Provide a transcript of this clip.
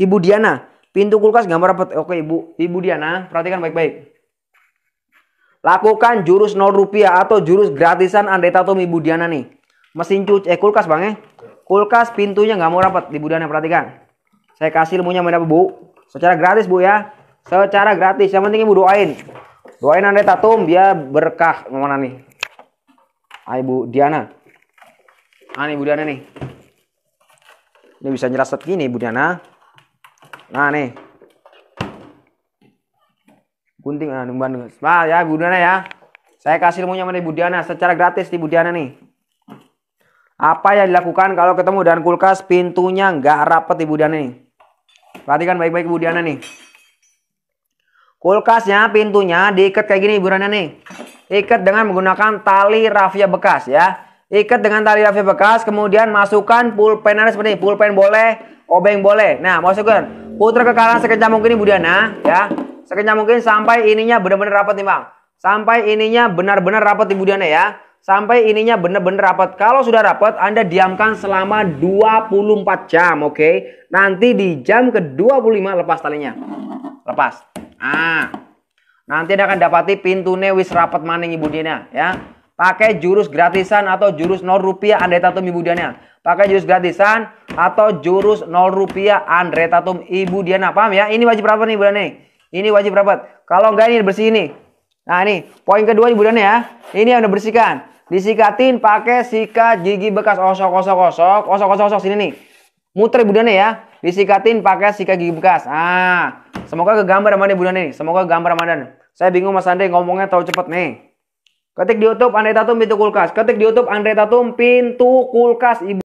Ibu Diana, pintu kulkas gambar rapat. Oke, Ibu. Ibu Diana, perhatikan baik-baik. Lakukan jurus 0 rupiah atau jurus gratisan andai tatum Ibu Diana nih. Mesin cuci, eh kulkas Bang eh. Kulkas pintunya nggak mau rapat, Ibu Diana perhatikan. Saya kasih ilmunya apa, Bu? Secara gratis Bu ya. Secara gratis, yang penting Ibu doain. Doain andai tatum biar berkah mana nih. Ah, Ibu Diana. Ah, Ibu Diana nih. Ini bisa nyerasat gini, Ibu Diana. Nah nih. Gunting ah numban guys. Nah ya Budiana ya. Saya kasih ilmunya mana Budiana secara gratis di Budiana nih. Apa yang dilakukan kalau ketemu dengan kulkas pintunya nggak rapat di Budiana nih. Perhatikan baik-baik Budiana nih. Kulkasnya pintunya diikat kayak gini Budiana nih. Ikat dengan menggunakan tali rafia bekas ya. Ikat dengan tali rafia bekas kemudian masukkan pulpen ada seperti ini. Pulpen boleh, obeng boleh. Nah, masukkan putra ke kanan sekencang mungkin ibu Diana ya sekencang mungkin sampai ininya benar-benar rapat nih bang sampai ininya benar-benar rapat ibu Diana ya sampai ininya benar-benar rapat kalau sudah rapat Anda diamkan selama 24 jam oke okay? nanti di jam ke-25 lepas talinya lepas ah nanti Anda akan dapati pintu wis rapat maning ibu Diana ya pakai jurus gratisan atau jurus nol rupiah Anda tatum ibu Diana pakai jurus gratisan atau jurus 0 rupiah Andre Tatum Ibu Diana. Paham ya? Ini wajib rapat nih Ibu Ini wajib rapat. Kalau enggak ini bersih ini. Nah ini poin kedua Ibu Diana ya. Ini yang udah bersihkan. Disikatin pakai sikat gigi bekas osok-osok-osok. Osok-osok-osok sini nih. Muter Ibu Diana ya. Disikatin pakai sikat gigi bekas. Ah, semoga kegambar Ramadan Ibu Diana nih. Semoga gambar Ramadan. Saya bingung Mas Andre ngomongnya terlalu cepat nih. Ketik di YouTube Andre Tatum pintu kulkas. Ketik di YouTube Andre Tatum pintu kulkas Ibu